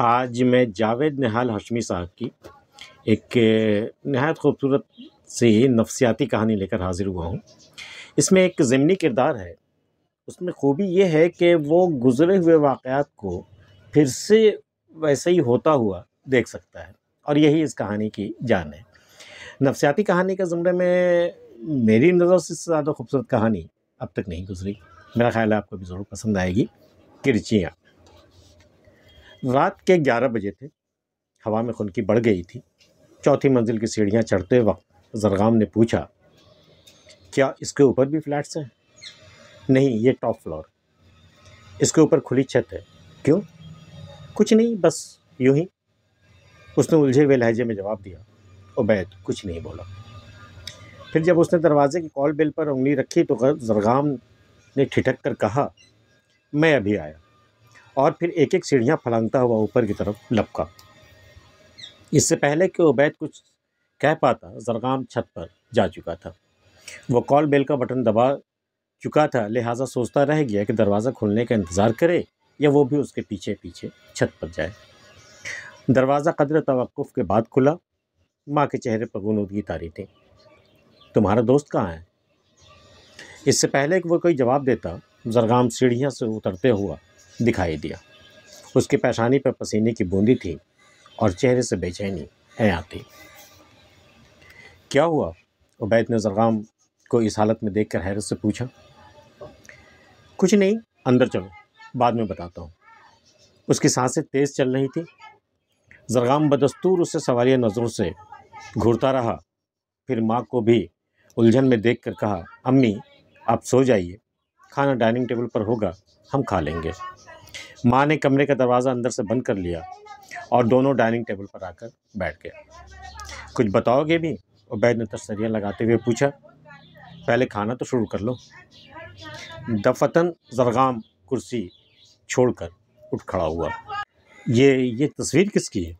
आज मैं जावेद निहाल हशमी साहब की एक नहायत खूबसूरत सी नफसियाती कहानी लेकर हाज़िर हुआ हूँ इसमें एक ज़मनी किरदार है उसमें खूबी ये है कि वो गुज़रे हुए वाक़ात को फिर से वैसे ही होता हुआ देख सकता है और यही इस कहानी की जान है नफसियाती कहानी के ज़मरे में मेरी नज़र से ज़्यादा खूबसूरत कहानी अब तक नहीं गुजरी मेरा ख्याल है आपको भी ज़रूर पसंद आएगी किरचियाँ रात के 11 बजे थे हवा में खुनकी बढ़ गई थी चौथी मंजिल की सीढ़ियाँ चढ़ते वक्त जरगाम ने पूछा क्या इसके ऊपर भी फ्लैट्स हैं नहीं ये टॉप फ्लोर इसके ऊपर खुली छत है क्यों कुछ नहीं बस यूं ही उसने उलझे हुए लहजे में जवाब दिया उबैद कुछ नहीं बोला फिर जब उसने दरवाजे की कॉल बेल पर उंगली रखी तो जरगाम ने ठिठक कर कहा मैं अभी आया और फिर एक एक सीढ़ियाँ फलांगता हुआ ऊपर की तरफ लपका इससे पहले कि उबैद कुछ कह पाता जरगाम छत पर जा चुका था वो कॉल बेल का बटन दबा चुका था लिहाजा सोचता रह गया कि दरवाज़ा खुलने का इंतज़ार करे या वो भी उसके पीछे पीछे छत पर जाए दरवाज़ा कदर तवक़ुफ़ के बाद खुला माँ के चेहरे पर गुनूदगी तारी थी तुम्हारा दोस्त कहाँ है इससे पहले कि वो कोई जवाब देता जरगाम सीढ़ियाँ से उतरते हुआ दिखाई दिया उसकी पेशानी पर पसीने की बूंदी थी और चेहरे से बेचैनी है आती क्या हुआ उबैद ने जरगाम को इस हालत में देखकर हैरत से पूछा कुछ नहीं अंदर चलो बाद में बताता हूँ उसकी सांसें तेज़ चल रही थी जरगाम बदस्तूर उससे सवालिया नज़रों से घूरता रहा फिर माँ को भी उलझन में देख कर कहा अम्मी आप सो जाइए खाना डाइनिंग टेबल पर होगा हम खा लेंगे माँ ने कमरे का दरवाज़ा अंदर से बंद कर लिया और दोनों डाइनिंग टेबल पर आकर बैठ गए कुछ बताओगे भी उबैद ने तस्रियाँ लगाते हुए पूछा पहले खाना तो शुरू कर लो दफतन जरगाम कुर्सी छोड़कर उठ खड़ा हुआ ये ये तस्वीर किसकी है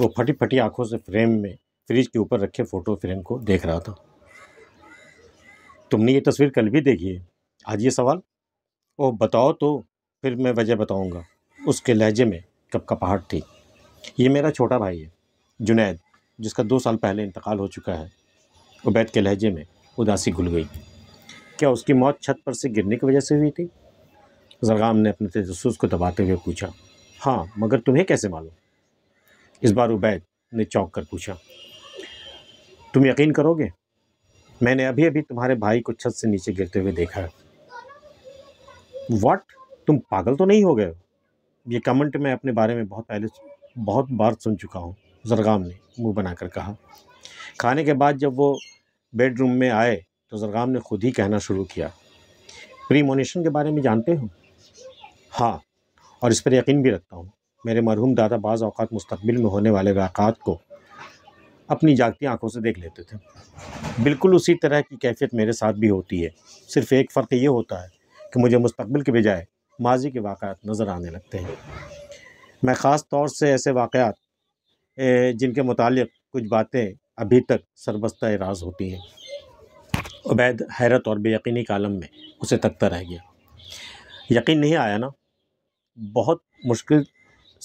वो फटी फटी आंखों से फ्रेम में फ्रिज के ऊपर रखे फ़ोटो फ्रेम को देख रहा था तुमने ये तस्वीर कल भी देखी है आज ये सवाल ओ बताओ तो फिर मैं वजह बताऊँगा उसके लहजे में कब पहाड़ थी ये मेरा छोटा भाई है जुनैद जिसका दो साल पहले इंतकाल हो चुका है उबैद के लहजे में उदासी घुल गई क्या उसकी मौत छत पर से गिरने की वजह से हुई थी जरगाम ने अपने तजस को दबाते हुए पूछा हाँ मगर तुम्हें कैसे मालूम इस बार उबैद ने चौंक कर पूछा तुम यकीन करोगे मैंने अभी अभी तुम्हारे भाई को छत से नीचे गिरते हुए देखा है वाट तुम पागल तो नहीं हो गए ये कमेंट मैं अपने बारे में बहुत पहले बहुत बार सुन चुका हूँ जरगाम ने मुंह बनाकर कहा खाने के बाद जब वो बेडरूम में आए तो जरगाम ने खुद ही कहना शुरू किया प्री के बारे में जानते हो हाँ और इस पर यकीन भी रखता हूँ मेरे मरहूम दादा बाज़ अवत मुस्तबिल में होने वाले वाक़ात को अपनी जागती आंखों से देख लेते थे बिल्कुल उसी तरह की कैफियत मेरे साथ भी होती है सिर्फ़ एक फ़र्क ये होता है कि मुझे मुस्तबिल के बजाय माजी के वाक़ात नज़र आने लगते हैं मैं ख़ास तौर से ऐसे वाक़ात जिनके मुतल कुछ बातें अभी तक सरबस्त राज होती हैं उबैद हैरत और बेयकनी के में उसे तकता रह गया यकीन नहीं आया ना बहुत मुश्किल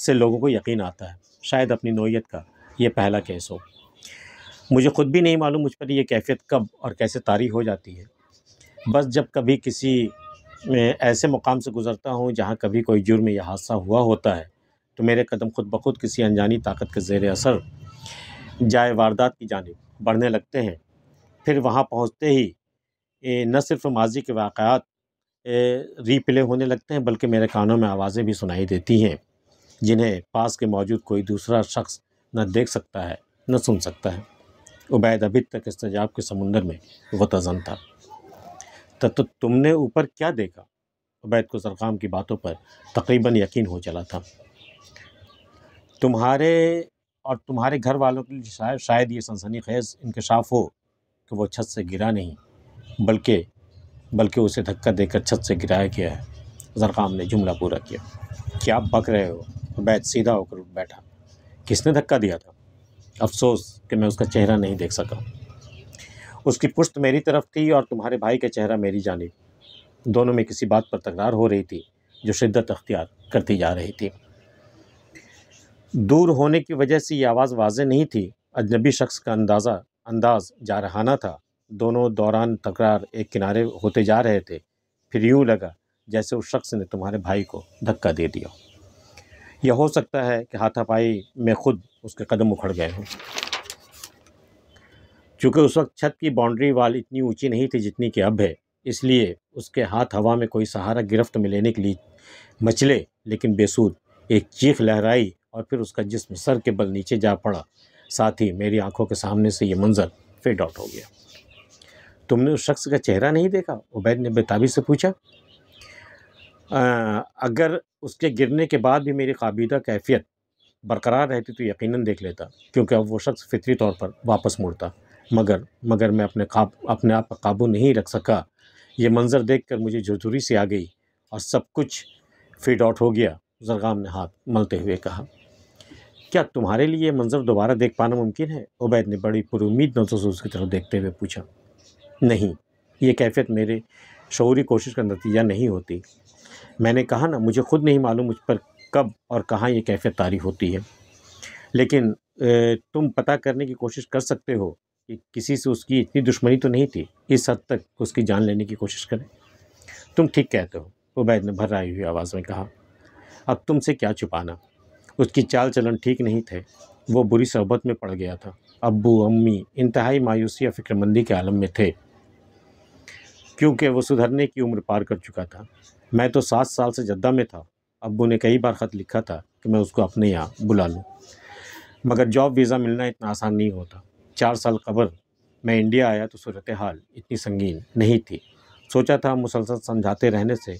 से लोगों को यकीन आता है शायद अपनी नोयत का ये पहला केस हो मुझे ख़ुद भी नहीं मालूम मुझ पर यह कैफियत कब और कैसे तारी हो जाती है बस जब कभी किसी मैं ऐसे मुकाम से गुज़रता हूँ जहाँ कभी कोई जुर्म या हादसा हुआ होता है तो मेरे कदम खुद ब खुद किसी अनजानी ताकत के जेर असर जाए वारदात की जानब बढ़ने लगते हैं फिर वहाँ पहुँचते ही न सिर्फ माजी के वाक़ात रीप्ले होने लगते हैं बल्कि मेरे कानों में आवाज़ें भी सुनाई देती हैं जिन्हें पास के मौजूद कोई दूसरा शख्स न देख सकता है न सुन सकता है उबैद अभी तक इस तजाब के समुंदर में गतजन था तब तो, तो तुमने ऊपर क्या देखा उबैद को सरकाम की बातों पर तकरीबन यकीन हो चला था तुम्हारे और तुम्हारे घर वालों के लिए शायद शायद ये सनसनी खेज इंकशाफ हो कि वो छत से गिरा नहीं बल्कि बल्कि उसे धक्का देकर छत से गिराया गया है जरकाम ने जुमला पूरा किया क्या आप बक रहे हो बैठ सीधा होकर बैठा किसने धक्का दिया था अफसोस कि मैं उसका चेहरा नहीं देख सका उसकी पुश्त मेरी तरफ थी और तुम्हारे भाई का चेहरा मेरी जानी दोनों में किसी बात पर तकरार हो रही थी जो शिद्दत अख्तियार करती जा रही थी दूर होने की वजह से ये आवाज़ वाज नहीं थी अजनबी शख्स का अंदाज़ा अंदाज जारहाना था दोनों दौरान तकरार एक किनारे होते जा रहे थे फिर यूँ लगा जैसे उस शख्स ने तुम्हारे भाई को धक्का दे दिया यह हो सकता है कि हाथापाई में खुद उसके कदम उखड़ गए हों चूँकि उस वक्त छत की बाउंड्री वाल इतनी ऊंची नहीं थी जितनी कि अब है इसलिए उसके हाथ हवा में कोई सहारा गिरफ्त में लेने के लिए मचले लेकिन बेसूद एक चीख लहराई और फिर उसका जिसम सर के बल नीचे जा पड़ा साथ ही मेरी आंखों के सामने से ये मंज़र फेड आउट हो गया तुमने उस शख्स का चेहरा नहीं देखा उबैद ने बेताबी से पूछा आ, अगर उसके गिरने के बाद भी मेरी काबीदा कैफियत बरकरार रहती तो यकीनन देख लेता क्योंकि अब वो शख्स फितरी तौर पर वापस मुड़ता मगर मगर मैं अपने काब अपने आप पर काबू नहीं रख सका ये मंज़र देख कर मुझे झुरझुरी सी आ गई और सब कुछ फिट आउट हो गया जरगाम ने हाथ मलते हुए कहा क्या तुम्हारे लिए मंज़र दोबारा देख पाना मुमकिन है उबैद ने बड़ी पुरुद नजर उसकी तरफ देखते हुए पूछा नहीं ये कैफियत मेरे शौरी कोशिश का नतीजा नहीं होती मैंने कहा ना मुझे खुद नहीं मालूम मुझ पर कब और कहाँ ये कैफियत तारी होती है लेकिन तुम पता करने की कोशिश कर सकते हो कि किसी से उसकी इतनी दुश्मनी तो नहीं थी इस हद तक उसकी जान लेने की कोशिश करें तुम ठीक कहते हो उबैद ने भर्राई हुई आवाज़ में कहा अब तुमसे क्या छुपाना उसकी चाल चलन ठीक नहीं थे वो बुरी सहबत में पड़ गया था अब्बू अम्मी इंतहाई मायूसी या फिक्रमंदी के आलम में थे क्योंकि वो सुधरने की उम्र पार कर चुका था मैं तो सात साल से जद्दा में था अब्बू ने कई बार ख़त लिखा था कि मैं उसको अपने यहाँ बुला लूँ मगर जॉब वीज़ा मिलना इतना आसान नहीं होता चार साल कबल मैं इंडिया आया तो सूरत हाल इतनी संगीन नहीं थी सोचा था मुसलसल समझाते रहने से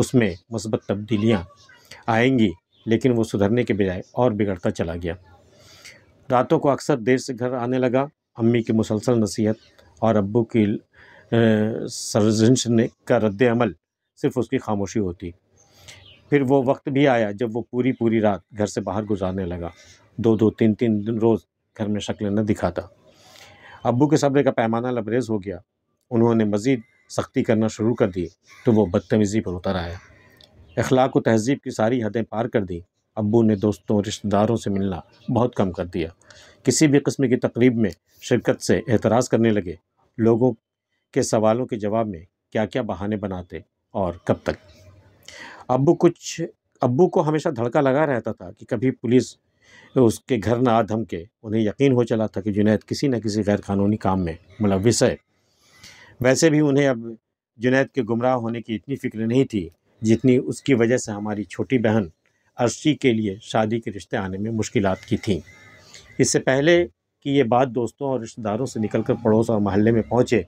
उसमें मस्बत तब्दीलियाँ आएंगी लेकिन वो सुधरने के बजाय और बिगड़ता चला गया रातों को अक्सर देर से घर आने लगा अम्मी की मुसलसल नसीहत और अबू की सरजिश ने का रद्द अमल सिर्फ उसकी खामोशी होती फिर वो वक्त भी आया जब वो पूरी पूरी रात घर से बाहर गुजारने लगा दो दो तीन तीन दिन रोज़ घर में शक्ल न दिखाता अबू के सब्र का पैमाना लबरेज हो गया उन्होंने मज़ीद सख्ती करना शुरू कर दी तो वह बदतमीज़ी पर उतर आया अखलाक व तहजीब की सारी हदें पार कर दी अबू ने दोस्तों रिश्तेदारों से मिलना बहुत कम कर दिया किसी भी कस्म की तकरीब में शिरकत से एतराज़ करने लगे लोगों के सवालों के जवाब में क्या क्या बहाने बनाते और कब तक अबू कुछ अबू को हमेशा धड़का लगा रहता था कि कभी पुलिस तो उसके घर ना धमके के उन्हें यकीन हो चला था कि जुनैद किसी न किसी गैर कानूनी काम में मुलविस है वैसे भी उन्हें अब जुनैद के गुमराह होने की इतनी फिक्र नहीं थी जितनी उसकी वजह से हमारी छोटी बहन अर्शी के लिए शादी के रिश्ते आने में मुश्किल की थी इससे पहले कि ये बात दोस्तों और रिश्तेदारों से निकलकर पड़ोस और मोहल्ले में पहुँचे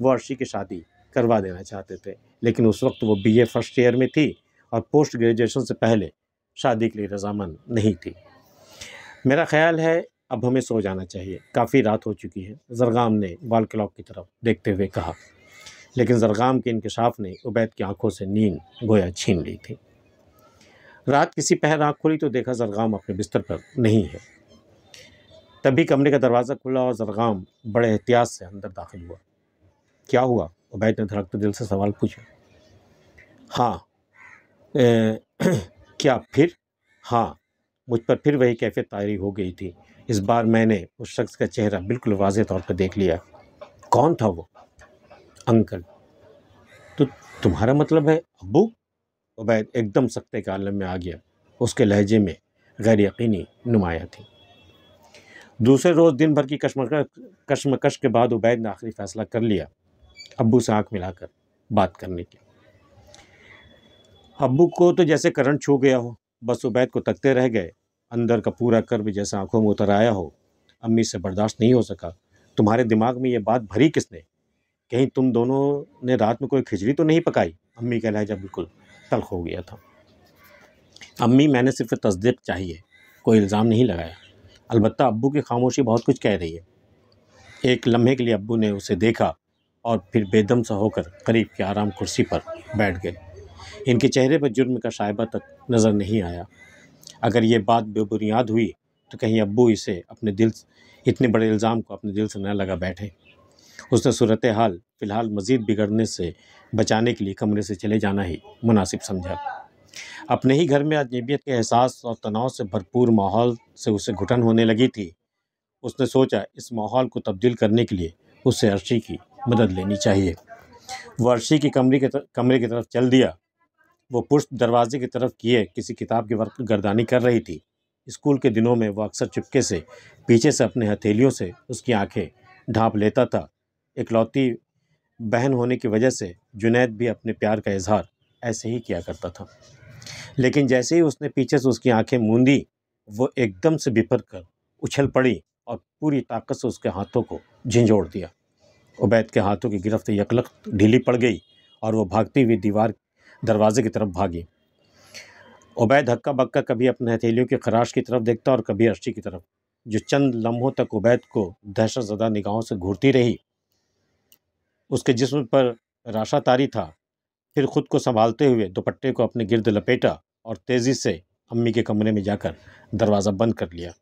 वो अर्शी की शादी करवा देना चाहते थे लेकिन उस वक्त वो बीए फर्स्ट ईयर में थी और पोस्ट ग्रेजुएशन से पहले शादी के लिए रजामंद नहीं थी मेरा ख्याल है अब हमें सो जाना चाहिए काफ़ी रात हो चुकी है जरगाम ने बाल क्लॉक की तरफ देखते हुए कहा लेकिन जरगाम के इनकशाफ़ ने उबैद की आंखों से नींद गोया छीन ली थी रात किसी पहर आँख खुली तो देखा जरगाम अपने बिस्तर पर नहीं है तभी कमरे का दरवाज़ा खुला और जरगाम बड़े एहतियात से अंदर दाखिल हुआ क्या हुआ उबैद ने धड़कते दिल से सवाल पूछा हाँ ए, क्या फिर हाँ मुझ पर फिर वही कैफियत तारी हो गई थी इस बार मैंने उस शख्स का चेहरा बिल्कुल वाज तौर पर देख लिया कौन था वो अंकल तो तुम्हारा मतलब है अबू उबैद एकदम सख्ते के आलम में आ गया उसके लहजे में गैर यकीनी नुमाया थी दूसरे रोज़ दिन भर की कश्मकश कश्म के बाद उबैद ने आखिरी फ़ैसला कर लिया अबू से आँख मिलाकर बात करने की अबू को तो जैसे करंट छू गया हो बस उबैद को तकते रह गए अंदर का पूरा कर्म जैसा आंखों में उतर आया हो अम्मी से बर्दाश्त नहीं हो सका तुम्हारे दिमाग में ये बात भरी किसने कहीं तुम दोनों ने रात में कोई खिचड़ी तो नहीं पकाई अम्मी का लहजा बिल्कुल तलख हो गया था अम्मी मैंने सिर्फ तस्दीक चाहिए कोई इल्ज़ाम नहीं लगाया अलबत्त अबू की खामोशी बहुत कुछ कह रही है एक लम्हे के लिए अबू ने उसे देखा और फिर बेदम सा होकर करीब के आराम कुर्सी पर बैठ गए इनके चेहरे पर जुर्म का शायबा तक नज़र नहीं आया अगर ये बात बेबुनियाद हुई तो कहीं अब्बू इसे अपने दिल इतने बड़े इल्ज़ाम को अपने दिल से न लगा बैठे उसने सूरत हाल फ़िलहाल मज़ीद बिगड़ने से बचाने के लिए कमरे से चले जाना ही मुनासिब समझा अपने ही घर में अजनबियत के एहसास और तनाव से भरपूर माहौल से उसे घुटन होने लगी थी उसने सोचा इस माहौल को तब्दील करने के लिए उससे अर्शी की मदद लेनी चाहिए वो अर्शी के कमरे के कमरे की तरफ चल दिया वो पुष्ट दरवाजे की तरफ किए किसी किताब की वर्क गर्दानी कर रही थी स्कूल के दिनों में वह अक्सर चिपके से पीछे से अपने हथेलियों से उसकी आंखें ढांप लेता था इकलौती बहन होने की वजह से जुनैद भी अपने प्यार का इजहार ऐसे ही किया करता था लेकिन जैसे ही उसने पीछे से उसकी आंखें मूंदी वो एकदम से बिफर कर उछल पड़ी और पूरी ताकत से उसके हाथों को झिंझोड़ दिया उबैद के हाथों की गिरफ्त यकलख ढीली पड़ गई और वो भागती हुई दीवार दरवाजे की तरफ भागे उबैद हक्का बक्का कभी अपने हथेलियों की खराश की तरफ देखता और कभी अर्शी की तरफ जो चंद लम्हों तक उबैद को दहशत ज़दा निगाहों से घूरती रही उसके जिसम पर राशा तारी था फिर खुद को संभालते हुए दुपट्टे को अपने गिरद लपेटा और तेज़ी से अम्मी के कमरे में जाकर दरवाज़ा बंद कर लिया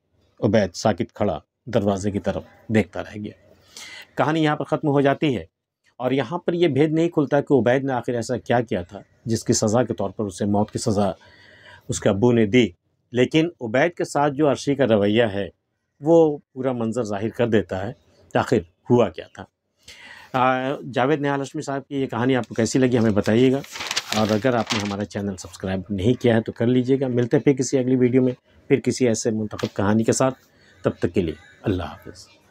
उबैद साकित खड़ा दरवाजे की तरफ देखता रह गया कहानी यहाँ पर ख़त्म हो जाती है और यहाँ पर यह भेद नहीं खुलता कि उबैद ने आखिर ऐसा क्या किया था जिसकी सज़ा के तौर पर उसे मौत की सज़ा उसके अबू ने दी लेकिन उबैद के साथ जो अर्शी का रवैया है वो पूरा मंज़र ज़ाहिर कर देता है आखिर हुआ क्या था जावेद नया लक्ष्मी साहब की ये कहानी आपको कैसी लगी हमें बताइएगा और अगर आपने हमारा चैनल सब्सक्राइब नहीं किया है तो कर लीजिएगा मिलते हैं फिर किसी अगली वीडियो में फिर किसी ऐसे मुंतब कहानी के साथ तब तक के लिए अल्लाह हाफिज़